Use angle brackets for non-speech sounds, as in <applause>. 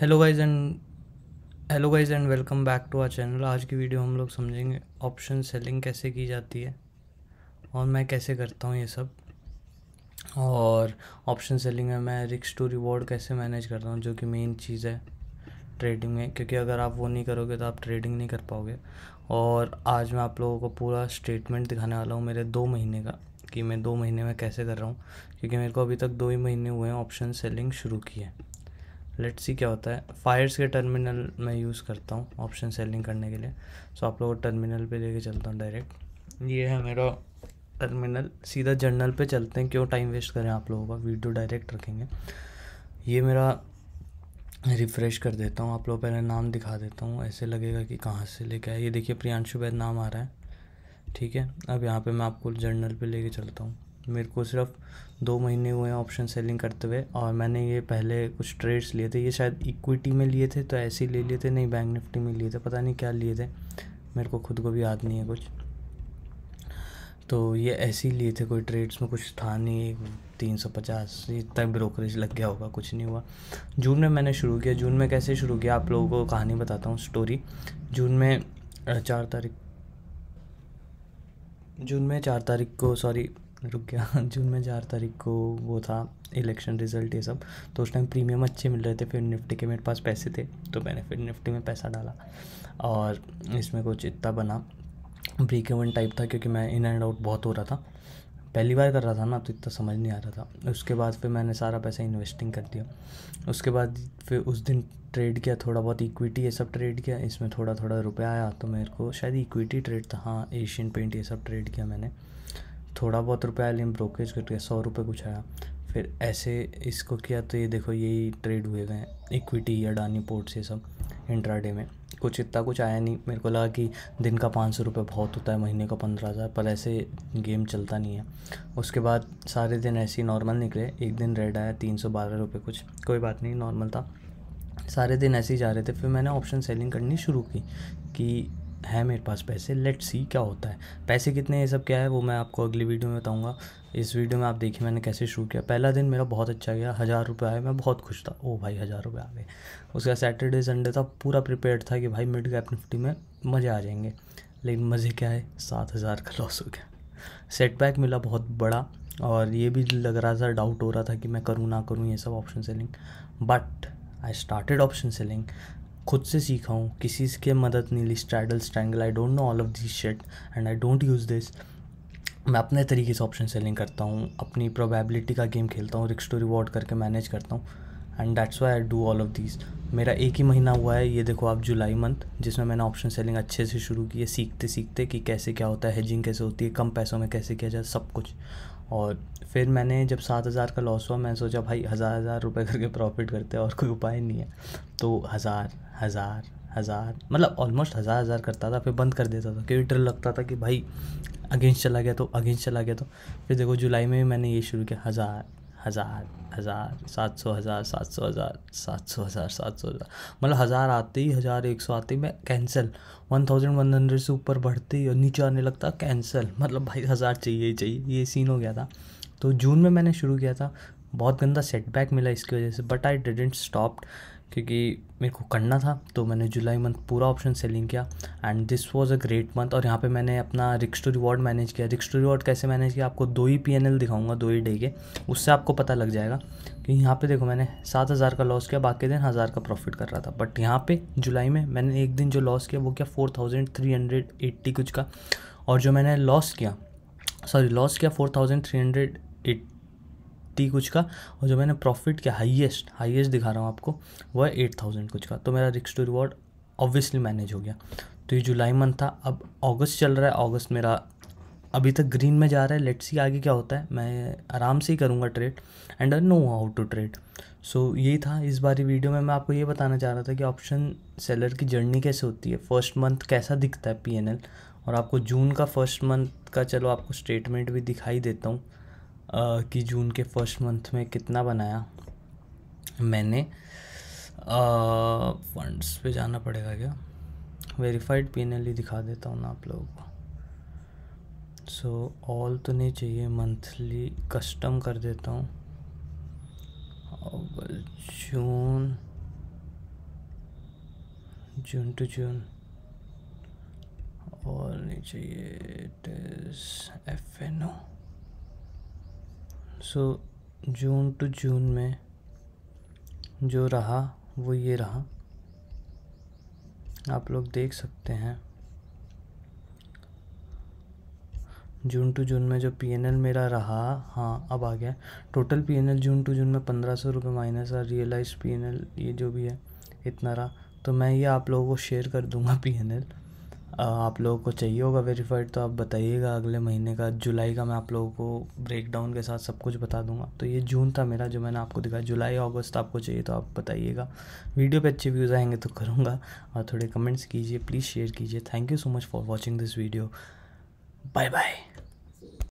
hello guys and hello guys and welcome back to our channel आज की video हम लोग समझेंगे ऑप्शन सेलिंग कैसे की जाती है और मैं कैसे करता हूँ ये सब और ऑप्शन सेलिंग में मैं रिक्स टू रिवॉर्ड कैसे मैनेज करता हूँ जो कि मेन चीज़ है ट्रेडिंग में क्योंकि अगर आप वो नहीं करोगे तो आप ट्रेडिंग नहीं कर पाओगे और आज मैं आप लोगों को पूरा स्टेटमेंट दिखाने वाला हूँ मेरे दो महीने का कि मैं दो महीने में कैसे कर रहा हूँ क्योंकि मेरे को अभी तक दो ही महीने हुए हैं ऑप्शन सेलिंग शुरू की है लेट्स सी क्या होता है फायर्स के टर्मिनल मैं यूज़ करता हूँ ऑप्शन सेलिंग करने के लिए सो आप लोग टर्मिनल पे लेके चलता हूँ डायरेक्ट ये है मेरा टर्मिनल सीधा जर्नल पे चलते हैं क्यों टाइम वेस्ट करें आप लोगों का वीडियो डायरेक्ट रखेंगे ये मेरा रिफ़्रेश कर देता हूँ आप लोग पहले नाम दिखा देता हूँ ऐसे लगेगा कि कहाँ से लेके आए ये देखिए प्रियांशु वैद नाम आ रहा है ठीक है अब यहाँ पे मैं आपको जर्नल पे लेके चलता हूँ मेरे को सिर्फ दो महीने हुए हैं ऑप्शन सेलिंग करते हुए और मैंने ये पहले कुछ ट्रेड्स लिए थे ये शायद इक्विटी में लिए थे तो ऐसे ही ले लिए थे नहीं बैंक निफ्टी में लिए थे पता नहीं क्या लिए थे मेरे को खुद को भी याद नहीं है कुछ तो ये ऐसे ही लिए थे कोई ट्रेड्स में कुछ था नहीं तीन सौ पचास इतना ब्रोकरेज लग गया होगा कुछ नहीं हुआ जून में मैंने शुरू किया जून में कैसे शुरू किया आप लोगों को कहानी बताता हूँ स्टोरी जून में चार तारीख जून में चार तारीख को सॉरी रुक गया <laughs> जून में चार तारीख को वो था इलेक्शन रिज़ल्ट ये सब तो उस टाइम प्रीमियम अच्छे मिल रहे थे फिर निफ्टी के मेरे पास पैसे थे तो मैंने फिर निफ्टी में पैसा डाला और इसमें कुछ इतना बना ब्रेक एवन टाइप था क्योंकि मैं इन एंड आउट बहुत हो रहा था पहली बार कर रहा था ना तो इतना समझ नहीं आ रहा था उसके बाद फिर मैंने सारा पैसा इन्वेस्टिंग कर दिया उसके बाद फिर उस दिन ट्रेड किया थोड़ा बहुत इक्विटी ये सब ट्रेड किया इसमें थोड़ा थोड़ा रुपया आया तो मेरे को शायद इक्विटी ट्रेड था हाँ एशियन पेंट ये सब ट्रेड किया मैंने थोड़ा बहुत रुपया लिम ब्रोकेज करके सौ रुपये कुछ आया फिर ऐसे इसको किया तो ये देखो यही ट्रेड हुए हैं इक्विटी अडानी पोर्ट्स ये सब इंट्राडे में कुछ इतना कुछ आया नहीं मेरे को लगा कि दिन का पाँच सौ रुपये बहुत होता है महीने का पंद्रह हज़ार पर ऐसे गेम चलता नहीं है उसके बाद सारे दिन ऐसे ही नॉर्मल निकले एक दिन रेड आया तीन सौ बारह रुपये कुछ कोई बात नहीं नॉर्मल था सारे दिन ऐसे ही जा रहे थे फिर मैंने ऑप्शन सेलिंग करनी शुरू की कि है मेरे पास पैसे लेट सी क्या होता है पैसे कितने ये सब क्या है वो मैं आपको अगली वीडियो में बताऊँगा इस वीडियो में आप देखिए मैंने कैसे शुरू किया पहला दिन मेरा बहुत अच्छा गया हज़ार रुपये आए मैं बहुत खुश था ओ भाई हज़ार रुपये आ गए उसका सैटरडे संडे था पूरा प्रिपेयर था कि भाई मिड गैप निफ्टी में मज़े आ जाएंगे लेकिन मज़े क्या है सात हज़ार का लॉस हो गया सेटबैक मिला बहुत बड़ा और ये भी लग रहा था डाउट हो रहा था कि मैं करूँ ना करूँ ये सब option selling but I started option selling खुद से सीखा हूँ किसी के मदद नहीं ली straddle strangle I don't know all of this shit and I don't use this मैं अपने तरीके से ऑप्शन सेलिंग करता हूँ अपनी प्रोबेबिलिटी का गेम खेलता हूँ रिक्स टू रिवॉर्ड करके मैनेज करता हूँ and that's why I do all of this मेरा एक ही महीना हुआ है ये देखो आप जुलाई मंथ जिसमें मैंने ऑप्शन सेलिंग अच्छे से शुरू की है सीखते सीखते कि कैसे क्या होता है हेजिंग कैसे होती है कम पैसों में कैसे किया जाए सब कुछ और फिर मैंने जब सात हज़ार का लॉस हुआ मैंने सोचा भाई हज़ार हज़ार रुपये करके प्रॉफिट करते हैं और कोई उपाय नहीं है तो हज़ार हज़ार हज़ार मतलब ऑलमोस्ट हज़ार हज़ार करता था फिर बंद कर देता था क्योंकि डर लगता था कि भाई अगेंस्ट चला गया तो अगेंस्ट चला गया तो फिर देखो जुलाई में भी मैंने ये शुरू किया हज़ार हज़ार हज़ार सात सौ हज़ार सात सौ हज़ार सात सौ हज़ार सात सौ हज़ार मतलब हज़ार आते ही हज़ार एक सौ आते ही मैं cancel one thousand one hundred से ऊपर बढ़ते ही और नीचे आने लगता कैंसिल मतलब भाई हज़ार चाहिए ही चाहिए ये सीन हो गया था तो जून में मैंने शुरू किया था बहुत गंदा सेटबैक मिला इसकी वजह से बट आई डिडेंट स्टॉप्ड क्योंकि मेरे को करना था तो मैंने जुलाई मंथ पूरा ऑप्शन सेलिंग किया and this was a great month और यहाँ पे मैंने अपना रिक्स टू रिवॉर्ड मैनेज किया रिक्स टू रिवॉर्ड कैसे मैनेज किया आपको दो ही पीएनएल दिखाऊंगा दो ही डे के उससे आपको पता लग जाएगा कि यहाँ पे देखो मैंने सात हज़ार का लॉस किया बाकी दिन हज़ार का प्रॉफिट कर रहा था बट यहाँ पे जुलाई में मैंने एक दिन जो लॉस किया वो किया four thousand three hundred eighty कुछ का और जो मैंने लॉस किया सॉरी लॉस किया four thousand three hundred eight thirty कुछ का और जो मैंने प्रॉफिट किया हाईएस्ट हाईएस्ट दिखा रहा हूँ आपको वह है एट थाउजेंड कुछ का तो मेरा रिक्स टू रिवॉर्ड ऑब्वियसली मैनेज हो गया तो ये जुलाई मंथ था अब अगस्त चल रहा है अगस्त मेरा अभी तक ग्रीन में जा रहा है लेट्स सी आगे क्या होता है मैं आराम से ही करूँगा trade and I know how to trade so यही था इस बारी वीडियो में मैं आपको ये बताना चाह रहा था कि ऑप्शन सेलर की जर्नी कैसे होती है फर्स्ट मंथ कैसा दिखता है पी और आपको जून का फर्स्ट मंथ का चलो आपको स्टेटमेंट भी दिखाई देता हूँ कि जून के फर्स्ट मंथ में कितना बनाया मैंने फंड्स पे जाना पड़ेगा क्या वेरीफाइड पी एन दिखा देता हूँ ना आप लोगों को सो ऑल तो नहीं चाहिए मंथली कस्टम कर देता हूँ जून जून टू जून और नहीं चाहिए it is F N O so जून टू जून में जो रहा वो ये रहा आप लोग देख सकते हैं जून टू जून में जो पी मेरा रहा हाँ अब आ गया टोटल पी जून टू जून में पंद्रह सौ रुपये माइनस है रियलाइज पी ये जो भी है इतना रहा तो मैं ये आप लोगों को शेयर कर दूंगा पी आप लोगों को चाहिए होगा वेरीफाइड तो आप बताइएगा अगले महीने का जुलाई का मैं आप लोगों को ब्रेकडाउन के साथ सब कुछ बता दूंगा तो ये जून था मेरा जो मैंने आपको दिखाया जुलाई अगस्त आपको चाहिए तो आप बताइएगा वीडियो पे अच्छे व्यूज़ आएंगे तो करूँगा और थोड़े कमेंट्स कीजिए प्लीज़ शेयर कीजिए thank you so much for watching this video bye bye